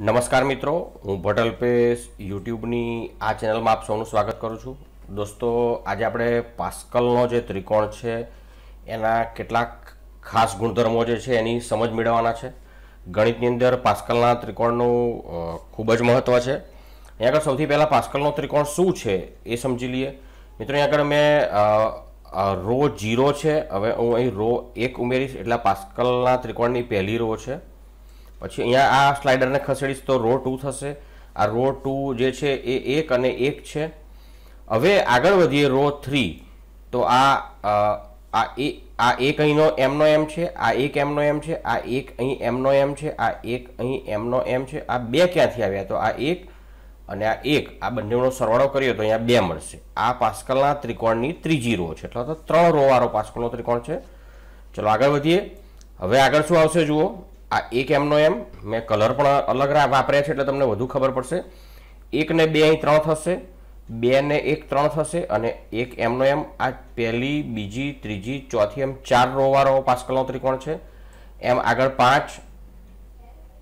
નમસ્કાર મિત્રો હું ભટલ પેશ યુટ્યુબની આ ચેનલમાં આપ સૌનું સ્વાગત કરું છું દોસ્તો આજે આપણે પાસ્કલનો જે ત્રિકોણ છે એના કેટલાક ખાસ ગુણધર્મો જે છે એની સમજ મેળવવાના છે ગણિતની અંદર પાસ્કલના ત્રિકોણનું ખૂબ જ મહત્ત્વ છે અહીં આગળ સૌથી પહેલાં પાસ્કલનો ત્રિકોણ શું છે એ સમજી લઈએ મિત્રો અહીંયા આગળ મેં રો જીરો છે હવે હું અહીં રો એક ઉમેરીશ એટલે પાસ્કલના ત્રિકોણની પહેલી રો છે પછી અહીંયા આ સ્લાઇડરને ખસેડીશ તો રો ટુ થશે આ રો ટુ જે છે એ એક અને એક છે હવે આગળ વધીએ રો થ્રી તો આ આ એ આ એક અહીંનો એમનો એમ છે આ એક એમનો એમ છે આ એક અહીં એમનો એમ છે આ એક અહીં એમનો એમ છે આ બે ક્યાંથી આવ્યા તો આ એક અને આ એક આ બંનેનો સરવાળો કર્યો તો અહીંયા બે મળશે આ પાસ્કલના ત્રિકોણની ત્રીજી રો છે એટલે તો ત્રણ રો વાળો પાસ્કલનો ત્રિકોણ છે ચલો આગળ વધીએ હવે આગળ શું આવશે જુઓ આ એક એમનો એમ મેં કલર પણ અલગ વાપર્યા છે એટલે તમને વધુ ખબર પડશે એકને બે અહીં ત્રણ થશે બે ને એક ત્રણ થશે અને એક એમનો એમ આ પહેલી બીજી ત્રીજી ચોથી એમ ચાર રોવારો પાસ્કલનો ત્રિકોણ છે એમ આગળ પાંચ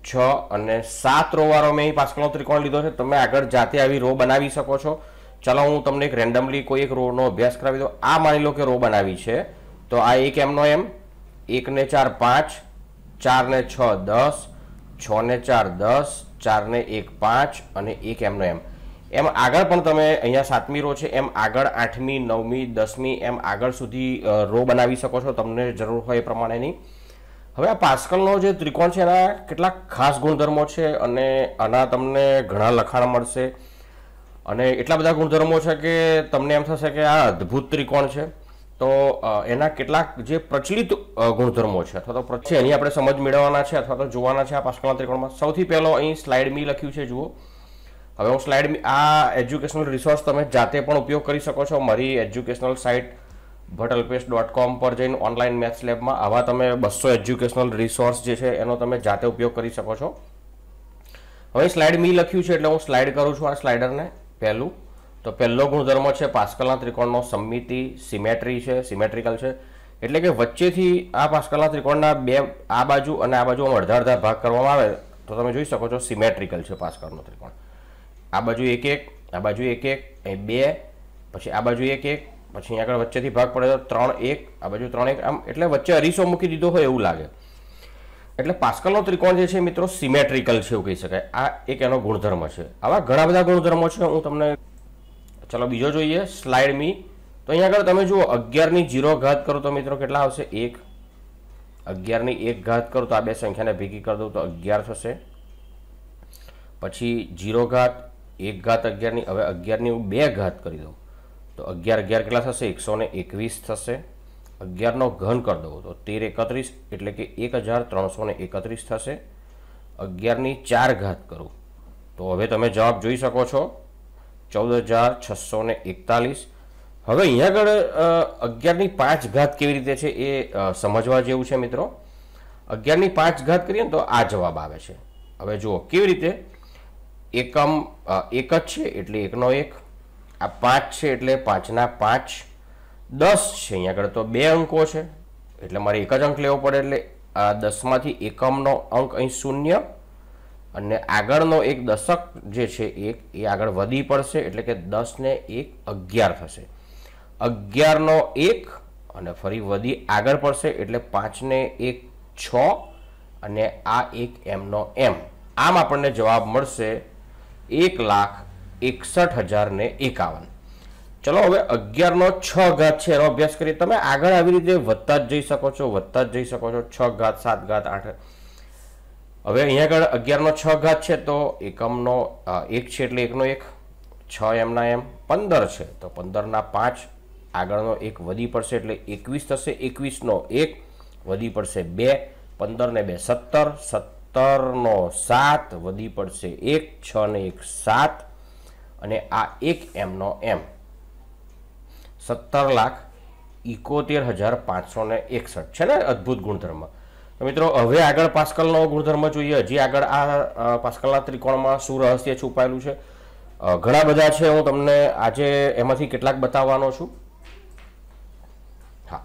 છ અને સાત રોવારો મેં પાસ્કલનો ત્રિકોણ લીધો છે તમે આગળ જાતે આવી રો બનાવી શકો છો ચાલો હું તમને એક રેન્ડમલી કોઈ એક રોનો અભ્યાસ કરાવી દઉં આ માની લો કે રો બનાવી છે તો આ એક એમનો એમ એકને ચાર પાંચ ચાર ને છ દસ છ ને ચાર દસ ચાર ને એક પાંચ અને એક એમનો એમ એમ આગળ પણ તમે અહીંયા સાતમી રો છે એમ આગળ આઠમી નવમી દસમી એમ આગળ સુધી રો બનાવી શકો છો તમને જરૂર હોય એ પ્રમાણેની હવે આ પાસ્કલનો જે ત્રિકોણ છે એના કેટલાક ખાસ ગુણધર્મો છે અને આના તમને ઘણા લખાણ મળશે અને એટલા બધા ગુણધર્મો છે કે તમને એમ થશે કે આ અદ્ભુત ત્રિકોણ છે તો એના કેટલાક જે પ્રચલિત ગુણધર્મો છે અથવા તો છે એની આપણે સમજ મેળવવાના છે અથવા તો જોવાના છે આ પાસકળના ત્રિકોણમાં સૌથી પહેલો અહીં સ્લાઇડ મી લખ્યું છે જુઓ હવે હું સ્લાઇડ મી આ એજ્યુકેશનલ રિસોર્સ તમે જાતે પણ ઉપયોગ કરી શકો છો મારી એજ્યુકેશનલ સાઇટ ભટલ્પેશ ડોટ કોમ પર જઈને ઓનલાઈન મેથ્સ લેબમાં આવા તમે બસો એજ્યુકેશનલ રિસોર્સ જે છે એનો તમે જાતે ઉપયોગ કરી શકો છો હવે સ્લાઇડ મી લખ્યું છે એટલે હું સ્લાઇડ કરું છું આ સ્લાઇડરને પહેલું તો પહેલો ગુણધર્મ છે પાસ્કલના ત્રિકોણનો સમિતિ સિમેટ્રી છે સિમેટ્રિકલ છે એટલે કે વચ્ચેથી આ પાસ્કલના ત્રિકોણના બે આ બાજુ અને આ બાજુ અડધા અડધા ભાગ કરવામાં આવે તો તમે જોઈ શકો છો સિમેટ્રિકલ છે પાસ્કલનો ત્રિકોણ આ બાજુ એક એક આ બાજુ એક એક અહીં બે પછી આ બાજુ એક એક પછી અહીંયા આગળ વચ્ચેથી ભાગ પડે તો ત્રણ એક આ બાજુ ત્રણ એક આમ એટલે વચ્ચે અરીસો મૂકી દીધો હોય એવું લાગે એટલે પાસ્કલનો ત્રિકોણ જે છે મિત્રો સિમેટ્રિકલ છે એવું કહી શકાય આ એક એનો ગુણધર્મ છે આવા ઘણા બધા ગુણધર્મો છે હું તમને ચલો બીજો જોઈએ સ્લાઇડ મી તો અહીંયા આગળ તમે જુઓ અગિયારની જીરો ઘાત કરો તો મિત્રો કેટલા આવશે એક અગિયારની એક ઘાત કરો તો આ બે સંખ્યાને ભેગી કરી દઉં તો અગિયાર થશે પછી જીરો ઘાત એક ઘાત અગિયારની હવે અગિયારની હું બે ઘાત કરી દઉં તો અગિયાર અગિયાર કેટલા થશે એકસો ને એકવીસ થશે અગિયારનો ઘન કરી દઉં તો તેર એકત્રીસ એટલે કે એક હજાર ત્રણસો ને એકત્રીસ થશે અગિયારની ચાર ઘાત કરું તો હવે તમે જવાબ જોઈ શકો છો ચૌદ હજાર છસો ને એકતાલીસ હવે અહીંયા આગળ અગિયારની પાંચ ઘાત કેવી રીતે છે એ સમજવા જેવું છે મિત્રો અગિયારની પાંચ ઘાત કરીએ ને તો આ જવાબ આવે છે હવે જુઓ કેવી રીતે એકમ એક જ છે એટલે એકનો એક આ પાંચ છે એટલે પાંચના પાંચ દસ છે અહીંયા આગળ તો બે અંકો છે એટલે મારે એક જ અંક લેવો પડે એટલે આ દસમાંથી એકમનો અંક અહીં શૂન્ય અને આગળનો એક દશક જે છે એક એ આગળ વધી પડશે એટલે કે દસને એક અગિયાર થશે અગિયારનો એક અને ફરી વધી આગળ પડશે એટલે પાંચને એક છ અને આ એક એમનો એમ આમ આપણને જવાબ મળશે એક લાખ એકસઠ હજારને એકાવન ચલો હવે અગિયારનો છ ઘાત છે એનો અભ્યાસ કરીએ તમે આગળ આવી રીતે વધતા જ જઈ શકો છો વધતા જ જઈ શકો છો છ ઘાત સાત ઘાત આઠ હવે અહીંયા આગળ અગિયારનો છ ઘાત છે તો એકમનો એક છે એટલે એકનો એક છ એમના એમ પંદર છે તો પંદરના પાંચ આગળનો એક વધી પડશે એટલે એકવીસ થશે એકવીસનો એક વધી પડશે બે પંદરને બે સત્તર સત્તરનો સાત વધી પડશે એક છને એક સાત અને આ એક એમનો એમ સત્તર લાખ ઇકોતેર હજાર પાંચસો ને એકસઠ છે ને અદ્ભુત ગુણધર્મ મિત્રો હવે આગળ પાસ્કલનો ગુણધર્મ જોઈએ હજી આગળ આ પાસ્કલના ત્રિકોણમાં શું રહસ્ય છુપાયેલું છે ઘણા બધા છે હું તમને આજે એમાંથી કેટલાક બતાવવાનો છું હા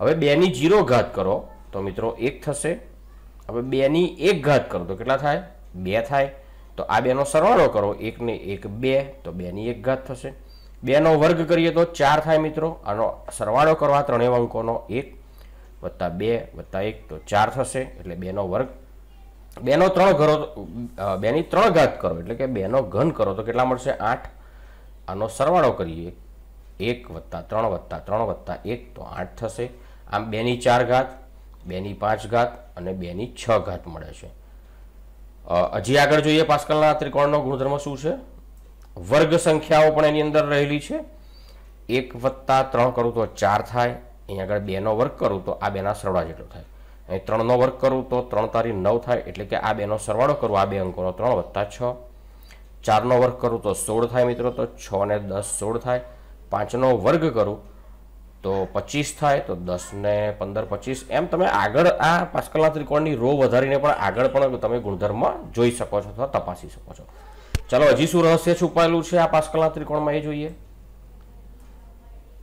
હવે બેની જીરો ઘાત કરો તો મિત્રો એક થશે હવે બેની એક ઘાત કરો તો કેટલા થાય બે થાય તો આ બેનો સરવાળો કરો એકને એક બે તો બેની એક ઘાત થશે બેનો વર્ગ કરીએ તો ચાર થાય મિત્રો આનો સરવાળો કરવા ત્રણેય અંકોનો એક વત્તા બે વત્તા એક તો ચાર થશે એટલે બેનો વર્ગ બેનો ત્રણ ઘરો બેની ત્રણ ઘાત કરો એટલે કે બેનો ઘન કરો તો કેટલા મળશે આઠ આનો સરવાળો કરીએ એક વત્તા ત્રણ વત્તા ત્રણ વત્તા એક તો આઠ થશે આમ બેની ચાર ઘાત બેની પાંચ ઘાત અને બેની છ ઘાત મળે છે હજી આગળ જોઈએ પાસ્કલના ત્રિકોણનો ગુણધર્મ શું છે વર્ગ સંખ્યાઓ પણ એની અંદર રહેલી છે એક વત્તા ત્રણ કરું તો ચાર થાય અહીંયા આગળ બેનો વર્ક કરું તો આ બેના સરવાળા જેટલો થાય અહીં ત્રણનો વર્ક કરું તો ત્રણ તારી નવ થાય એટલે કે આ બેનો સરવાળો કરું આ બે અંકોનો ત્રણ વત્તા છ ચારનો વર્ક કરું તો સોળ થાય મિત્રો તો છ ને દસ સોળ થાય પાંચનો વર્ગ કરું તો પચીસ થાય તો દસ ને પંદર પચીસ એમ તમે આગળ આ પાસ્કલના ત્રિકોણની રો વધારીને પણ આગળ પણ તમે ગુણધર્મ જોઈ શકો છો અથવા તપાસી શકો છો ચાલો હજી શું રહસ્ય છુપાયેલું છે આ પાસ્કલના ત્રિકોણમાં એ જોઈએ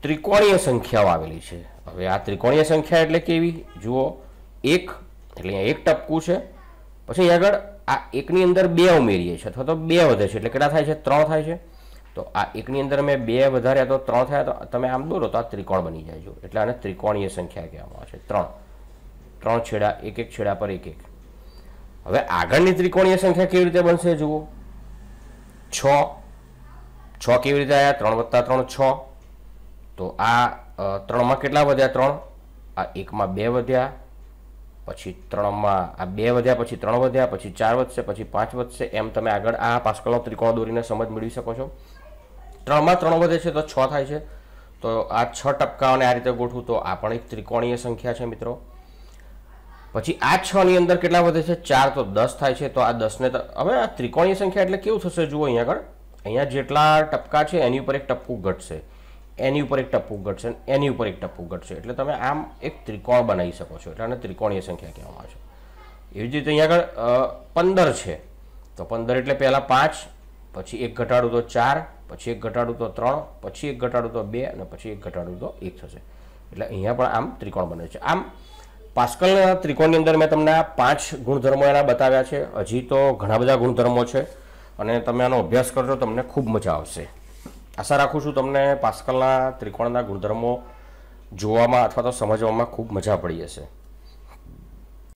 ત્રિકોણીય સંખ્યાઓ આવેલી છે હવે આ ત્રિકોણીય સંખ્યા એટલે કેવી જુઓ એક એટલે અહીંયા એક ટપકું છે પછી અહીં આગળ આ એકની અંદર બે ઉમેરીએ છીએ અથવા તો બે વધે છે એટલે કેટલા થાય છે ત્રણ થાય છે તો આ એકની અંદર મેં બે વધાર્યા તો ત્રણ થયા તો તમે આમ દોરો તો આ ત્રિકોણ બની જાય છો એટલે આને ત્રિકોણીય સંખ્યા કહેવામાં આવે છે ત્રણ ત્રણ છેડા એક એક છેડા પર એક એક હવે આગળની ત્રિકોણીય સંખ્યા કેવી રીતે બનશે જુઓ છ છ કેવી રીતે આવ્યા ત્રણ વત્તા ત્રણ છ તો આ ત્રણમાં કેટલા વધ્યા ત્રણ આ એકમાં બે વધ્યા પછી ત્રણમાં આ બે વધ્યા પછી ત્રણ વધ્યા પછી ચાર વધશે પછી પાંચ વધશે એમ તમે આગળ આ પાસ્કલનો ત્રિકોણ દોરીને સમજ મેળવી શકો છો ત્રણમાં ત્રણ વધે છે તો છ થાય છે તો આ છ ટપકાઓને આ રીતે ગોઠવું તો આ પણ એક ત્રિકોણીય સંખ્યા છે મિત્રો પછી આ છની અંદર કેટલા વધે છે ચાર તો દસ થાય છે તો આ દસને હવે આ ત્રિકોણીય સંખ્યા એટલે કેવું થશે જુઓ અહીંયા આગળ અહીંયા જેટલા ટપકા છે એની ઉપર એક ટપકું ઘટશે એની ઉપર એક ટપકું ઘટશે એની ઉપર એક ટપકું ઘટશે એટલે તમે આમ એક ત્રિકોણ બનાવી શકો છો એટલે આને ત્રિકોણીય સંખ્યા કહેવામાં આવે છે એવી જ રીતે અહીંયા આગળ પંદર છે તો પંદર એટલે પહેલાં પાંચ પછી એક ઘટાડું તો ચાર પછી એક ઘટાડું તો ત્રણ પછી એક ઘટાડું તો બે અને પછી એક ઘટાડું તો એક થશે એટલે અહીંયા પણ આમ ત્રિકોણ બને છે આમ પાસ્કલના ત્રિકોણની અંદર મેં તમને આ પાંચ ગુણધર્મો એના બતાવ્યા છે હજી તો ઘણા બધા ગુણધર્મો છે અને તમે આનો અભ્યાસ કરજો તમને ખૂબ મજા આવશે આશા રાખું છું તમને પાસ્કલના ત્રિકોણના ગુણધર્મો જોવામાં અથવા તો સમજવામાં ખૂબ મજા પડી હશે